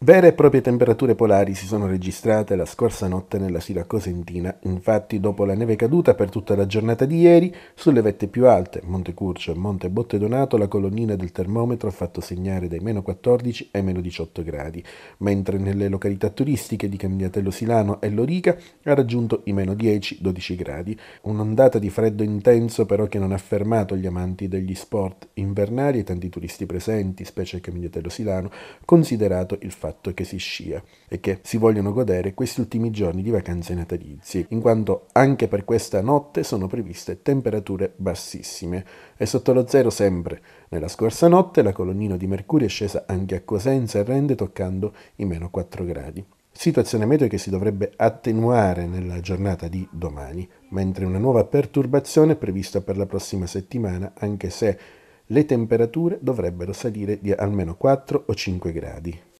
Vere e proprie temperature polari si sono registrate la scorsa notte nella Sila Cosentina. infatti dopo la neve caduta per tutta la giornata di ieri, sulle vette più alte, Monte Curcio e Monte Botte Donato, la colonnina del termometro ha fatto segnare dai meno 14 ai meno 18 gradi, mentre nelle località turistiche di Cambiatello Silano e Lorica ha raggiunto i meno 10-12 gradi, un'ondata di freddo intenso però che non ha fermato gli amanti degli sport invernali e tanti turisti presenti, specie a Cambiatello Silano, considerato il fatto fatto che si scia e che si vogliono godere questi ultimi giorni di vacanze natalizie, in quanto anche per questa notte sono previste temperature bassissime e sotto lo zero sempre. Nella scorsa notte la colonnina di mercurio è scesa anche a Cosenza e rende toccando i meno 4 gradi situazione meteo che si dovrebbe attenuare nella giornata di domani, mentre una nuova perturbazione è prevista per la prossima settimana, anche se le temperature dovrebbero salire di almeno 4 o 5 gradi.